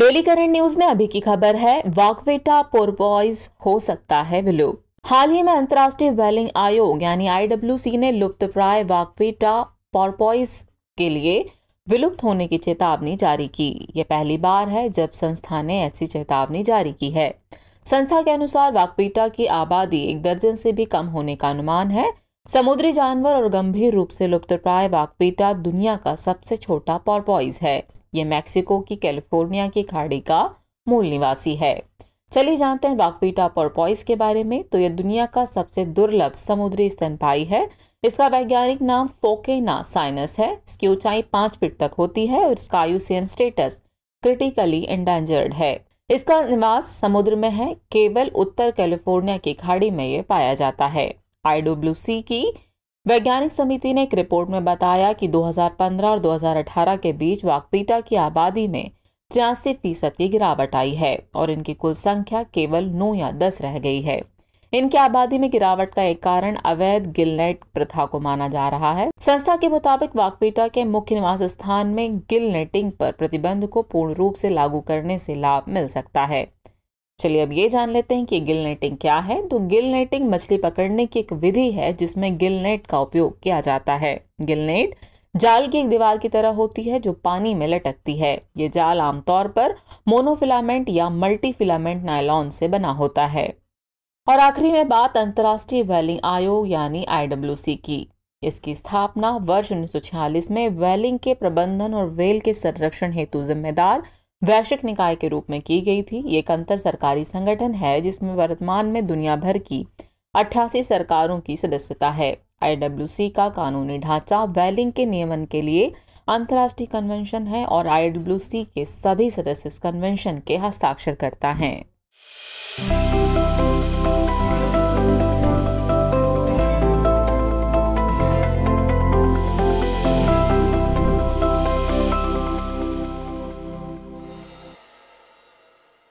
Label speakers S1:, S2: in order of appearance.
S1: daily current news में अभी की खबर है वाकवेटा पोरबॉयज हो सकता है विलुप्त हाल ही में अंतर्राष्ट्रीय वेलिंग आयोग यानी आईडब्ल्यूसी ने लुप्त प्राय वाकवेटा पॉरपॉइज के लिए विलुप्त होने की चेतावनी जारी की यह पहली बार है जब संस्था ने ऐसी चेतावनी जारी की है संस्था के अनुसार वाकपीटा की आबादी एक दर्जन से भी कम होने का अनुमान है समुद्री जानवर और गंभीर रूप से लुप्तप्राय वाकपीटा दुनिया का सबसे छोटा पॉरपॉइज है ये मैक्सिको की कैलिफोर्निया की खाड़ी का मूल निवासी है चलिए जानते हैं बाकपीटा पर्पॉइस के बारे में तो यह दुनिया का सबसे दुर्लभ समुद्री स्तनपाई है इसका वैज्ञानिक नाम फोकेना साइनस है इसकी ऊंचाई पांच फीट तक होती है और इसका आयुसियन स्टेटस क्रिटिकली एंडेंजर्ड है इसका निवास समुद्र में है केवल उत्तर कैलिफोर्निया की खाड़ी में ये पाया जाता है आईडब्ल्यू की वैज्ञानिक समिति ने एक रिपोर्ट में बताया कि 2015 और 2018 के बीच वाकपीटा की आबादी में तिरासी फीसद की गिरावट आई है और इनकी कुल संख्या केवल नौ या दस रह गई है इनकी आबादी में गिरावट का एक कारण अवैध गिलनेट प्रथा को माना जा रहा है संस्था के मुताबिक वाकपीटा के मुख्य निवास स्थान में गिल नेटिंग पर प्रतिबंध को पूर्ण रूप से लागू करने से लाभ मिल सकता है चलिए अब ये जान लेते हैं कि गिल नेटिंग क्या है तो गिल नेटिंग मछली पकड़ने की एक विधि है जिसमें गिल नेट का उपयोग किया जाता है गिल नेट जाल की एक दीवार की तरह होती है जो पानी में लटकती है ये जाल आमतौर पर मोनोफिलामेंट या मल्टीफिलामेंट नायलॉन से बना होता है और आखिरी में बात अंतर्राष्ट्रीय वेलिंग आयोग यानी आईडब्ल्यूसी की इसकी स्थापना वर्ष 1946 में वेलिंग के प्रबंधन और वेल के संरक्षण हेतु जिम्मेदार वैश्विक निकाय के रूप में की गई थी ये एक अंतर सरकारी संगठन है जिसमें वर्तमान में दुनिया भर की अट्ठासी सरकारों की सदस्यता है आई का कानूनी ढांचा वैलिंग के नियमन के लिए अंतर्राष्ट्रीय कन्वेंशन है और आई के सभी सदस्य इस कन्वेंशन के हस्ताक्षर करता है